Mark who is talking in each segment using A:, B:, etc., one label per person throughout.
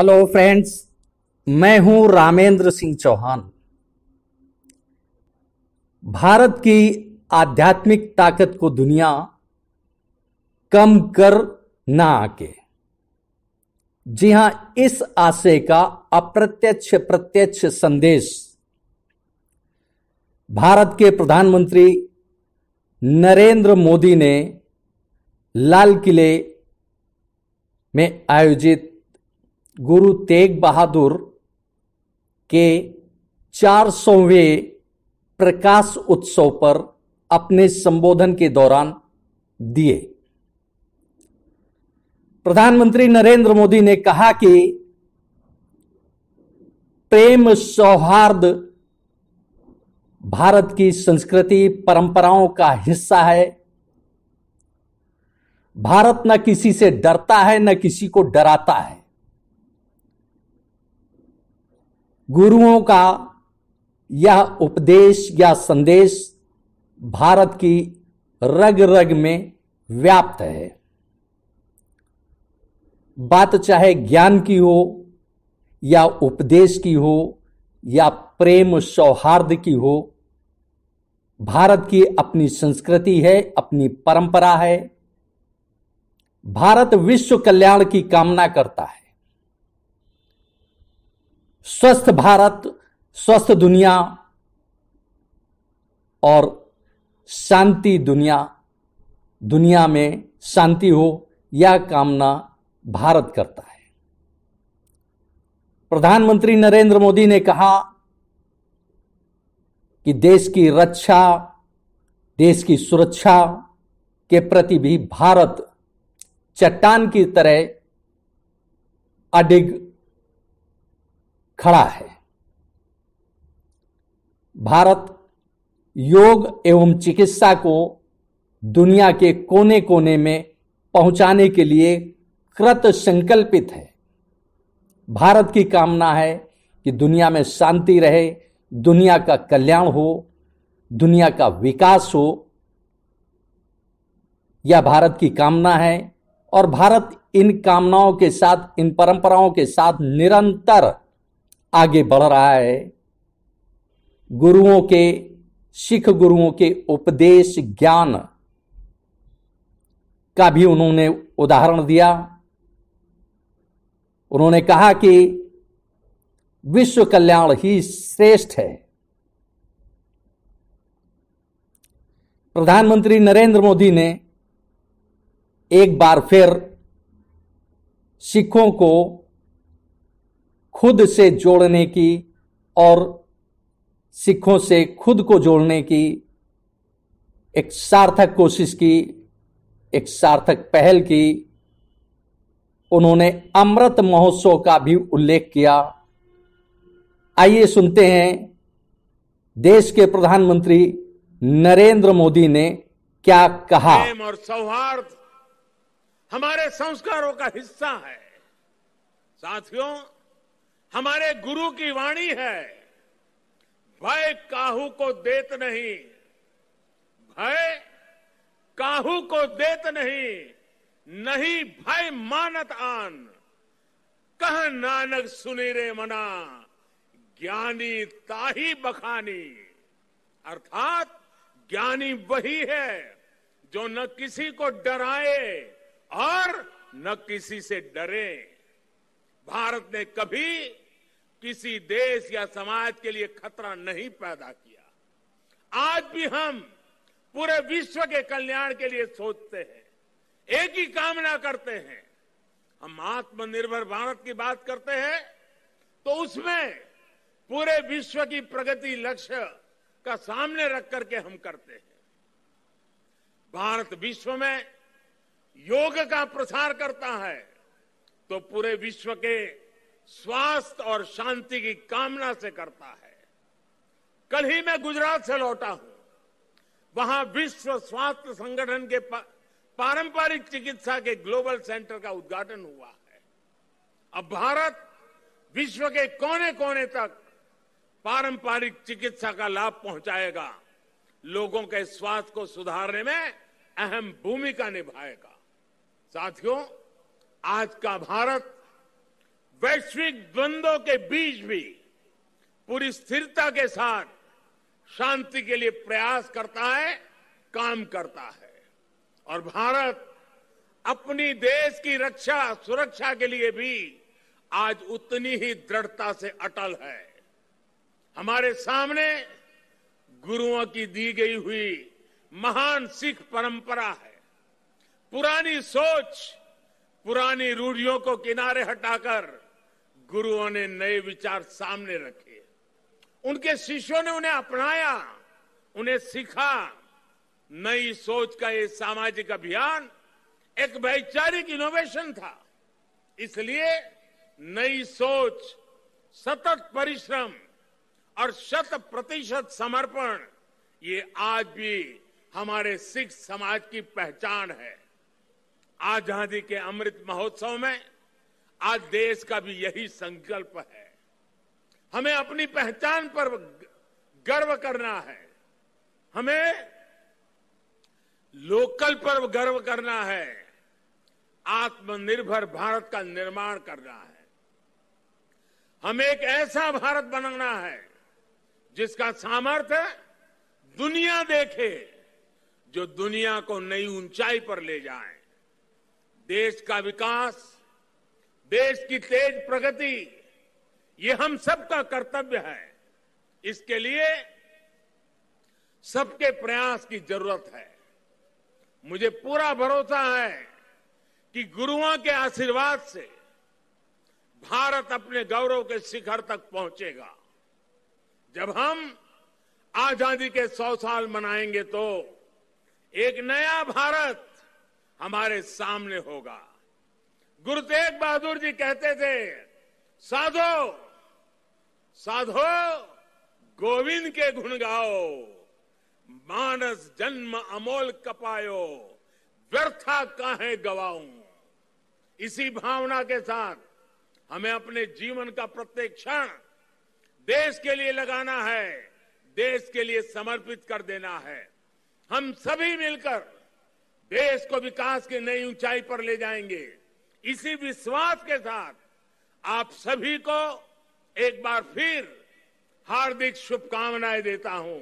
A: hello friends मैं हूं रामेंद्र सिंह चौहान भारत की आध्यात्मिक ताकत को दुनिया कम कर ना आके जी हां इस आशय का अप्रत्यक्ष प्रत्यक्ष संदेश भारत के प्रधानमंत्री नरेंद्र मोदी ने लाल किले में आयोजित गुरु तेग बहादुर के चार सौवें प्रकाश उत्सव पर अपने संबोधन के दौरान दिए प्रधानमंत्री नरेंद्र मोदी ने कहा कि प्रेम सौहार्द भारत की संस्कृति परंपराओं का हिस्सा है भारत न किसी से डरता है न किसी को डराता है गुरुओं का यह उपदेश या संदेश भारत की रग रग में व्याप्त है बात चाहे ज्ञान की हो या उपदेश की हो या प्रेम सौहार्द की हो भारत की अपनी संस्कृति है अपनी परंपरा है भारत विश्व कल्याण की कामना करता है स्वस्थ भारत स्वस्थ दुनिया और शांति दुनिया दुनिया में शांति हो यह कामना भारत करता है प्रधानमंत्री नरेंद्र मोदी ने कहा कि देश की रक्षा देश की सुरक्षा के प्रति भी भारत चट्टान की तरह अडिग खड़ा है भारत योग एवं चिकित्सा को दुनिया के कोने कोने में पहुंचाने के लिए कृत संकल्पित है भारत की कामना है कि दुनिया में शांति रहे दुनिया का कल्याण हो दुनिया का विकास हो यह भारत की कामना है और भारत इन कामनाओं के साथ इन परंपराओं के साथ निरंतर आगे बढ़ रहा है गुरुओं के सिख गुरुओं के उपदेश ज्ञान का भी उन्होंने उदाहरण दिया उन्होंने कहा कि विश्व कल्याण ही श्रेष्ठ है प्रधानमंत्री नरेंद्र मोदी ने एक बार फिर सिखों को खुद से जोड़ने की और सिखों से खुद को जोड़ने की एक सार्थक कोशिश की एक सार्थक पहल की उन्होंने अमृत महोत्सव का भी उल्लेख किया आइए सुनते हैं देश के प्रधानमंत्री नरेंद्र मोदी ने क्या कहा प्रेम और
B: सौहार्द हमारे संस्कारों का हिस्सा है साथियों हमारे गुरु की वाणी है भय काहू को देत नहीं भय काहू को देत नहीं नहीं भय मानत आन कह नानक सुनी रे मना ज्ञानी ताही बखानी अर्थात ज्ञानी वही है जो न किसी को डराए और न किसी से डरे भारत ने कभी किसी देश या समाज के लिए खतरा नहीं पैदा किया आज भी हम पूरे विश्व के कल्याण के लिए सोचते हैं एक ही कामना करते हैं हम आत्मनिर्भर भारत की बात करते हैं तो उसमें पूरे विश्व की प्रगति लक्ष्य का सामने रख करके हम करते हैं भारत विश्व में योग का प्रसार करता है तो पूरे विश्व के स्वास्थ्य और शांति की कामना से करता है कल ही मैं गुजरात से लौटा हूं वहां विश्व स्वास्थ्य संगठन के पारंपरिक चिकित्सा के ग्लोबल सेंटर का उद्घाटन हुआ है अब भारत विश्व के कोने कोने तक पारंपरिक चिकित्सा का लाभ पहुंचाएगा लोगों के स्वास्थ्य को सुधारने में अहम भूमिका निभाएगा साथियों आज का भारत वैश्विक द्वंद्वों के बीच भी पूरी स्थिरता के साथ शांति के लिए प्रयास करता है काम करता है और भारत अपनी देश की रक्षा सुरक्षा के लिए भी आज उतनी ही दृढ़ता से अटल है हमारे सामने गुरुओं की दी गई हुई महान सिख परंपरा है पुरानी सोच पुरानी रूढ़ियों को किनारे हटाकर गुरुओं ने नए विचार सामने रखे उनके शिष्यों ने उन्हें अपनाया उन्हें सीखा नई सोच का ये सामाजिक अभियान एक वैचारिक इनोवेशन था इसलिए नई सोच सतत परिश्रम और शत प्रतिशत समर्पण ये आज भी हमारे सिख समाज की पहचान है आजादी के अमृत महोत्सव में आज देश का भी यही संकल्प है हमें अपनी पहचान पर गर्व करना है हमें लोकल पर गर्व करना है आत्मनिर्भर भारत का निर्माण करना है हमें एक ऐसा भारत बनाना है जिसका सामर्थ्य दुनिया देखे जो दुनिया को नई ऊंचाई पर ले जाए देश का विकास देश की तेज प्रगति ये हम सबका कर्तव्य है इसके लिए सबके प्रयास की जरूरत है मुझे पूरा भरोसा है कि गुरुओं के आशीर्वाद से भारत अपने गौरव के शिखर तक पहुंचेगा जब हम आजादी के सौ साल मनाएंगे तो एक नया भारत हमारे सामने होगा गुरु तेग बहादुर जी कहते थे साधो साधो गोविंद के गुण गाओ मानस जन्म अमोल कपायो व्यर्था काहे गवाऊ इसी भावना के साथ हमें अपने जीवन का प्रत्येक क्षण देश के लिए लगाना है देश के लिए समर्पित कर देना है हम सभी मिलकर देश को विकास की नई ऊंचाई पर ले जाएंगे इसी विश्वास के साथ आप सभी को एक बार फिर हार्दिक शुभकामनाएं देता हूं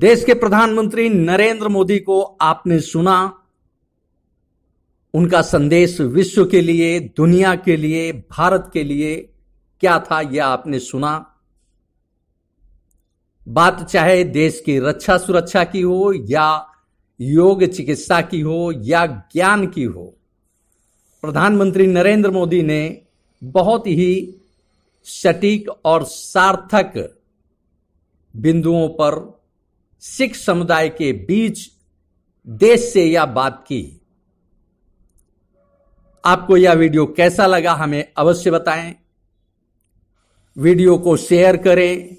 A: देश के प्रधानमंत्री नरेंद्र मोदी को आपने सुना उनका संदेश विश्व के लिए दुनिया के लिए भारत के लिए क्या था यह आपने सुना बात चाहे देश की रक्षा सुरक्षा की हो या योग चिकित्सा की हो या ज्ञान की हो प्रधानमंत्री नरेंद्र मोदी ने बहुत ही सटीक और सार्थक बिंदुओं पर सिख समुदाय के बीच देश से यह बात की आपको यह वीडियो कैसा लगा हमें अवश्य बताएं वीडियो को शेयर करें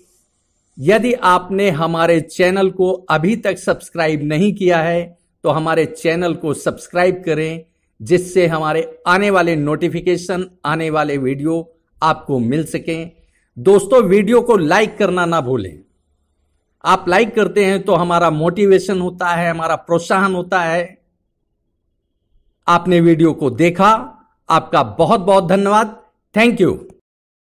A: यदि आपने हमारे चैनल को अभी तक सब्सक्राइब नहीं किया है तो हमारे चैनल को सब्सक्राइब करें जिससे हमारे आने वाले नोटिफिकेशन आने वाले वीडियो आपको मिल सकें दोस्तों वीडियो को लाइक करना ना भूलें आप लाइक करते हैं तो हमारा मोटिवेशन होता है हमारा प्रोत्साहन होता है आपने वीडियो को देखा आपका बहुत बहुत धन्यवाद थैंक यू